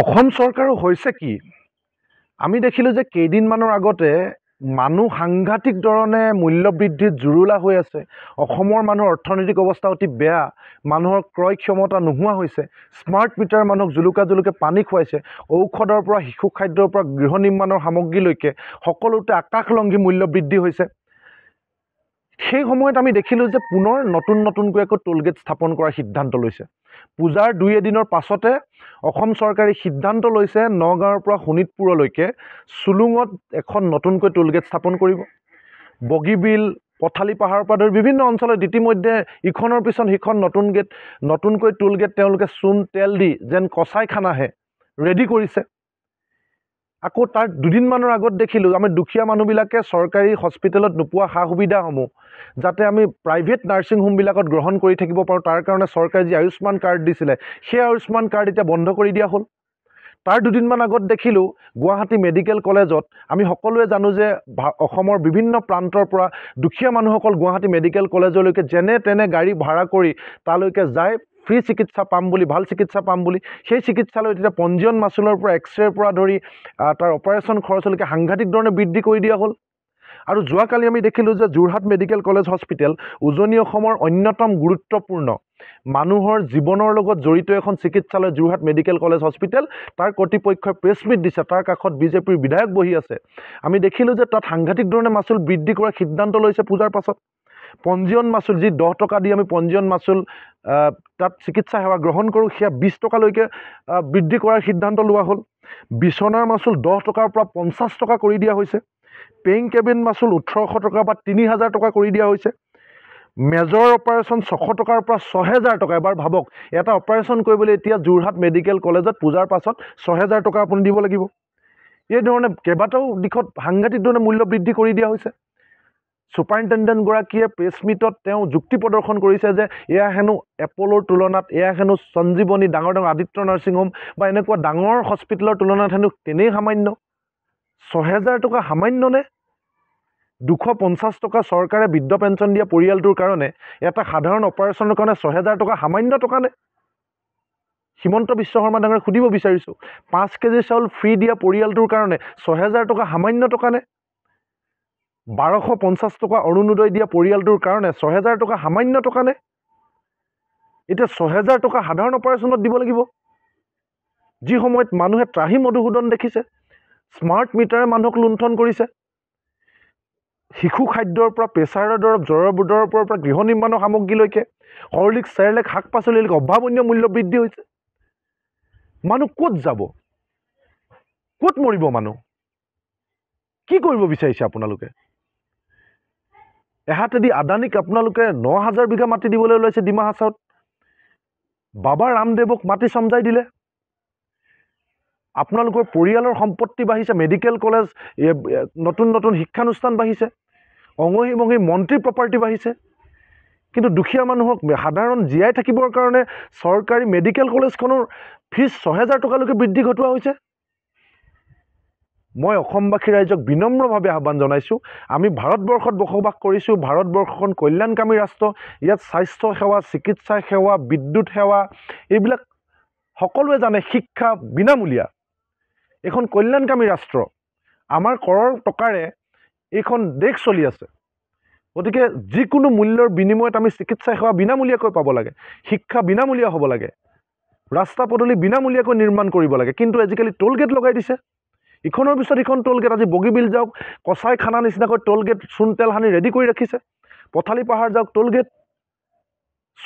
অসম চৰকাৰো হৈছে কি আমি দেখিলোঁ যে কেইদিনমানৰ আগতে মানুহ সাংঘাতিক ধৰণে মূল্য বৃদ্ধিত জুৰুলা হৈ আছে অসমৰ মানুহৰ অৰ্থনৈতিক অৱস্থা অতি বেয়া মানুহৰ ক্ৰয় ক্ষমতা নোহোৱা হৈছে স্মাৰ্ট মিটাৰ মানুহক জুলুকা জুলুকে পানী খুৱাইছে ঔষধৰ পৰা শিশু খাদ্যৰ পৰা গৃহ নিৰ্মাণৰ সামগ্ৰীলৈকে সকলোতে আকাশলংঘী বৃদ্ধি হৈছে সেই সময়ত আমি দেখিলোঁ যে পুনৰ নতুন নতুনকৈ আকৌ টোলগেট স্থাপন কৰাৰ সিদ্ধান্ত লৈছে পূজাৰ দুই এদিনৰ পাছতে অসম চৰকাৰে সিদ্ধান্ত লৈছে নগাঁৱৰ পৰা শোণিতপুৰলৈকে চুলুঙত এখন নতুনকৈ টুলগেট স্থাপন কৰিব বগীবিল পথালি পাহাৰৰ পৰা ধৰি বিভিন্ন অঞ্চলত ইতিমধ্যে ইখনৰ পিছত সিখন নতুন গেট নতুনকৈ টুলগেট তেওঁলোকে চূণ তেল দি যেন কচাই খানাহে ৰেডি কৰিছে আকৌ তাৰ দুদিনমানৰ আগত দেখিলোঁ আমি দুখীয়া মানুহবিলাকে চৰকাৰী হস্পিটেলত নোপোৱা সা সুবিধাসমূহ যাতে আমি প্ৰাইভেট নাৰ্ছিং হোমবিলাকত গ্ৰহণ কৰি থাকিব পাৰোঁ তাৰ কাৰণে চৰকাৰে যি আয়ুষ্মান কাৰ্ড দিছিলে সেই আয়ুষ্মান কাৰ্ড এতিয়া বন্ধ কৰি দিয়া হ'ল তাৰ দুদিনমান আগত দেখিলোঁ গুৱাহাটী মেডিকেল কলেজত আমি সকলোৱে জানো যে অসমৰ বিভিন্ন প্ৰান্তৰ পৰা দুখীয়া মানুহসকল গুৱাহাটী মেডিকেল কলেজলৈকে যেনে তেনে গাড়ী ভাড়া কৰি তালৈকে যায় ফ্ৰী চিকিৎসা পাম বুলি ভাল চিকিৎসা পাম বুলি সেই চিকিৎসালয়ত এতিয়া পঞ্জীয়ন মাচুলৰ পৰা এক্সৰেৰ পৰা ধৰি তাৰ অপাৰেশ্যন খৰচলৈকে সাংঘাতিক ধৰণে বৃদ্ধি কৰি দিয়া হ'ল আৰু যোৱাকালি আমি দেখিলোঁ যে যোৰহাট মেডিকেল কলেজ হস্পিটেল উজনি অসমৰ অন্যতম গুৰুত্বপূৰ্ণ মানুহৰ জীৱনৰ লগত জড়িত এখন চিকিৎসালয় যোৰহাট মেডিকেল কলেজ হস্পিটেল তাৰ কৰ্তৃপক্ষই প্ৰেছ মিট দিছে তাৰ কাষত বিজেপিৰ বিধায়ক বহি আছে আমি দেখিলোঁ যে তাত সাংঘাতিক ধৰণে মাচুল বৃদ্ধি কৰাৰ সিদ্ধান্ত লৈছে পূজাৰ পাছত পঞ্জীয়ন মাচুল যি দহ টকা দি আমি পঞ্জীয়ন মাচুল তাত চিকিৎসা সেৱা গ্ৰহণ কৰোঁ সেয়া বিছ টকালৈকে বৃদ্ধি কৰাৰ সিদ্ধান্ত লোৱা হ'ল বিচনাৰ মাচুল দহ টকাৰ পৰা পঞ্চাছ টকা কৰি দিয়া হৈছে পেইং কেবিন মাচুল ওঠৰশ টকাৰ পৰা তিনি হাজাৰ টকা কৰি দিয়া হৈছে মেজৰ অপাৰেশ্যন ছশ টকাৰ পৰা ছহেজাৰ টকা এবাৰ ভাবক এটা অপাৰেশ্যন কৰিবলৈ এতিয়া যোৰহাট মেডিকেল কলেজত পূজাৰ পাছত ছহেজাৰ টকা আপুনি দিব লাগিব এই ধৰণে কেইবাটাও দিশত সাংঘাতিক ধৰণে মূল্য বৃদ্ধি কৰি দিয়া হৈছে চুপাৰিণ্টেণ্ডেণ্টগৰাকীয়ে প্ৰেছ মিটত তেওঁ যুক্তি প্ৰদৰ্শন কৰিছে যে এয়া হেনো এপল'ৰ তুলনাত এয়া হেনো সঞ্জীৱনী ডাঙৰ ডাঙৰ আদিত্য নাৰ্ছিং হোম বা এনেকুৱা ডাঙৰ হস্পিটেলৰ তুলনাত হেনো তেনেই সামান্য ছহেজাৰ টকা সামান্যনে দুশ পঞ্চাছ টকা চৰকাৰে বৃদ্ধ পেঞ্চন দিয়া পৰিয়ালটোৰ কাৰণে এটা সাধাৰণ অপাৰেশ্যনৰ কাৰণে ছহেজাৰ টকা সামান্য টকা নে হিমন্ত বিশ্ব শৰ্মা ডাঙৰীয়াক সুধিব বিচাৰিছোঁ পাঁচ কেজি চাউল ফ্ৰী দিয়া পৰিয়ালটোৰ কাৰণে ছহেজাৰ টকা সামান্য টকা নে বাৰশ পঞ্চাছ টকা অৰুণোদয় দিয়া পৰিয়ালটোৰ কাৰণে ছহেজাৰ টকা সামান্য টকা নে এতিয়া ছহেজাৰ টকা সাধাৰণ অপাৰেশ্যনত দিব লাগিব যি সময়ত মানুহে ত্ৰাহি মধুসূদন দেখিছে স্মাৰ্ট মিটাৰে মানুহক লুণ্ঠন কৰিছে শিশু খাদ্যৰ পৰা প্ৰেছাৰৰ দৰৱ জ্বৰৰ বুদৰৰ পৰা গৃহ নিৰ্মাণৰ সামগ্ৰীলৈকে হৰলিক চেৰলেক শাক পাচলিলৈকে অভাৱনীয় মূল্য বৃদ্ধি হৈছে মানুহ ক'ত যাব ক'ত মৰিব মানুহ কি কৰিব বিচাৰিছে আপোনালোকে এহাতেদি আদানীক আপোনালোকে ন হাজাৰ বিঘা মাটি দিবলৈ ওলাইছে ডিমা হাছত বাবা ৰামদেৱক মাটি চমজাই দিলে আপোনালোকৰ পৰিয়ালৰ সম্পত্তি বাঢ়িছে মেডিকেল কলেজ নতুন নতুন শিক্ষানুষ্ঠান বাঢ়িছে অঙহী মঙহী মন্ত্ৰী প্ৰপাৰ্টি বাঢ়িছে কিন্তু দুখীয়া মানুহক সাধাৰণ জীয়াই থাকিবৰ কাৰণে চৰকাৰী মেডিকেল কলেজখনৰ ফিজ ছহেজাৰ টকালৈকে বৃদ্ধি ঘটোৱা হৈছে মই অসমবাসী ৰাইজক বিনম্ৰভাৱে আহ্বান জনাইছোঁ আমি ভাৰতবৰ্ষত বসবাস কৰিছোঁ ভাৰতবৰ্ষখন কল্যাণকামী ৰাষ্ট্ৰ ইয়াত স্বাস্থ্যসেৱা চিকিৎসা সেৱা বিদ্যুৎ সেৱা এইবিলাক সকলোৱে জানে শিক্ষা বিনামূলীয়া এইখন কল্যাণকামী ৰাষ্ট্ৰ আমাৰ কৰৰ টকাৰে এইখন দেশ চলি আছে গতিকে যিকোনো মূল্যৰ বিনিময়ত আমি চিকিৎসা সেৱা বিনামূলীয়াকৈ পাব লাগে শিক্ষা বিনামূলীয়া হ'ব লাগে ৰাস্তা পদূলি বিনামূলীয়াকৈ নিৰ্মাণ কৰিব লাগে কিন্তু আজিকালি টোল গেট লগাই দিছে ইখনৰ পিছত ইখন টোল গেট আজি বগীবিল যাওক কচাই খানা নিচিনাকৈ টোল গেট তেল সানি ৰেডি কৰি ৰাখিছে পথালি পাহাৰ যাওক টোল গেট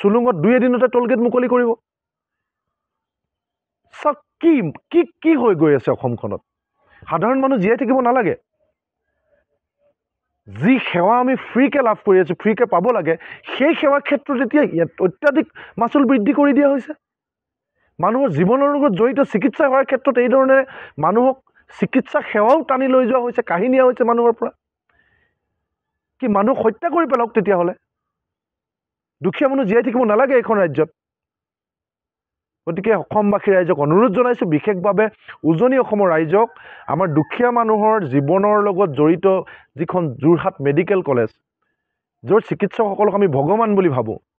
চুলুঙত দুই এদিনতে টোল গেট মুকলি কৰিব চাওক কি কি কি হৈ গৈ আছে অসমখনত সাধাৰণ মানুহ জীয়াই থাকিব নালাগে যি সেৱা আমি ফ্ৰীকৈ লাভ কৰি আছোঁ ফ্ৰীকৈ পাব লাগে সেই সেৱাৰ ক্ষেত্ৰত এতিয়া ইয়াত অত্যাধিক মাচুল বৃদ্ধি কৰি দিয়া হৈছে মানুহৰ জীৱনৰ লগত জড়িত চিকিৎসা হোৱাৰ ক্ষেত্ৰত এইধৰণে মানুহক চিকিৎসা সেৱাও টানি লৈ যোৱা হৈছে কাঢ়ি নিয়া হৈছে মানুহৰ পৰা কি মানুহ হত্যা কৰি পেলাওক তেতিয়াহ'লে দুখীয়া মানুহ জীয়াই থাকিব নালাগে এইখন ৰাজ্যত গতিকে অসমবাসী ৰাইজক অনুৰোধ জনাইছোঁ বিশেষভাৱে উজনি অসমৰ ৰাইজক আমাৰ দুখীয়া মানুহৰ জীৱনৰ লগত জড়িত যিখন যোৰহাট মেডিকেল কলেজ য'ৰ চিকিৎসকসকলক আমি ভগৱান বুলি ভাবোঁ